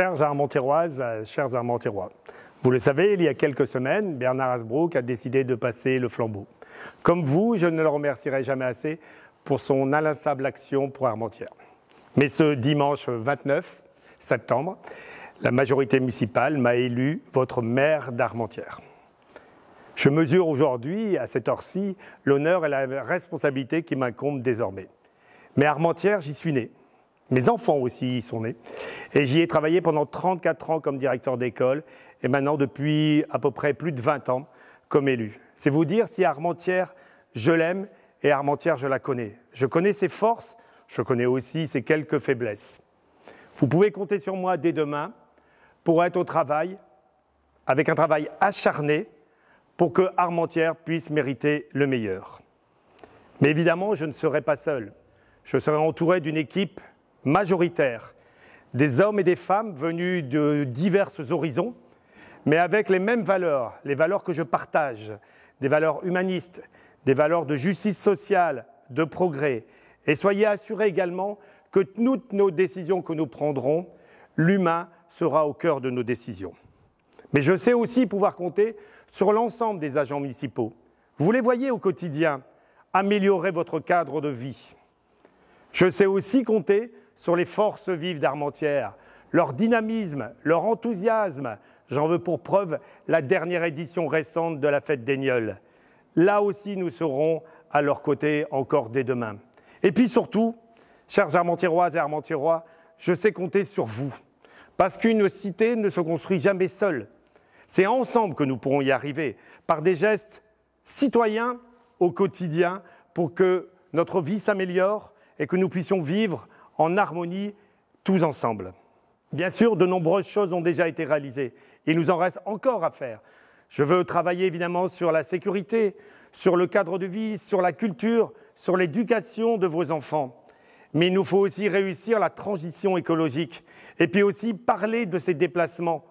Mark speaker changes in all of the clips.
Speaker 1: Chers Armentéroises, euh, chers Armentérois, vous le savez, il y a quelques semaines, Bernard Asbrook a décidé de passer le flambeau. Comme vous, je ne le remercierai jamais assez pour son inlassable action pour Armentières. Mais ce dimanche 29 septembre, la majorité municipale m'a élu votre maire d'Armentières. Je mesure aujourd'hui, à cette heure-ci, l'honneur et la responsabilité qui m'incombent désormais. Mais Armentières, j'y suis né. Mes enfants aussi y sont nés. Et j'y ai travaillé pendant 34 ans comme directeur d'école et maintenant depuis à peu près plus de 20 ans comme élu. C'est vous dire si Armentière, je l'aime et Armentière, je la connais. Je connais ses forces, je connais aussi ses quelques faiblesses. Vous pouvez compter sur moi dès demain pour être au travail, avec un travail acharné, pour que Armentière puisse mériter le meilleur. Mais évidemment, je ne serai pas seul. Je serai entouré d'une équipe majoritaire, des hommes et des femmes venus de divers horizons, mais avec les mêmes valeurs, les valeurs que je partage, des valeurs humanistes, des valeurs de justice sociale, de progrès. Et soyez assurés également que toutes nos décisions que nous prendrons, l'humain sera au cœur de nos décisions. Mais je sais aussi pouvoir compter sur l'ensemble des agents municipaux. Vous les voyez au quotidien améliorer votre cadre de vie. Je sais aussi compter sur les forces vives d'Armentières, leur dynamisme, leur enthousiasme. J'en veux pour preuve la dernière édition récente de la fête des Là aussi, nous serons à leur côté encore dès demain. Et puis surtout, chers Armentieroises et Armentierois, je sais compter sur vous. Parce qu'une cité ne se construit jamais seule. C'est ensemble que nous pourrons y arriver, par des gestes citoyens au quotidien, pour que notre vie s'améliore et que nous puissions vivre en harmonie tous ensemble. Bien sûr, de nombreuses choses ont déjà été réalisées. Il nous en reste encore à faire. Je veux travailler évidemment sur la sécurité, sur le cadre de vie, sur la culture, sur l'éducation de vos enfants. Mais il nous faut aussi réussir la transition écologique et puis aussi parler de ces déplacements,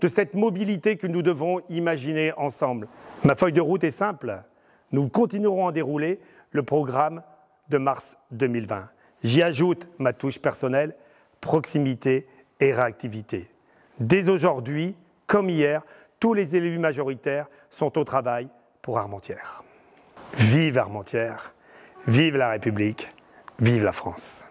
Speaker 1: de cette mobilité que nous devons imaginer ensemble. Ma feuille de route est simple. Nous continuerons à dérouler le programme de mars 2020. J'y ajoute ma touche personnelle, proximité et réactivité. Dès aujourd'hui, comme hier, tous les élus majoritaires sont au travail pour Armentières. Vive Armentières, vive la République, vive la France.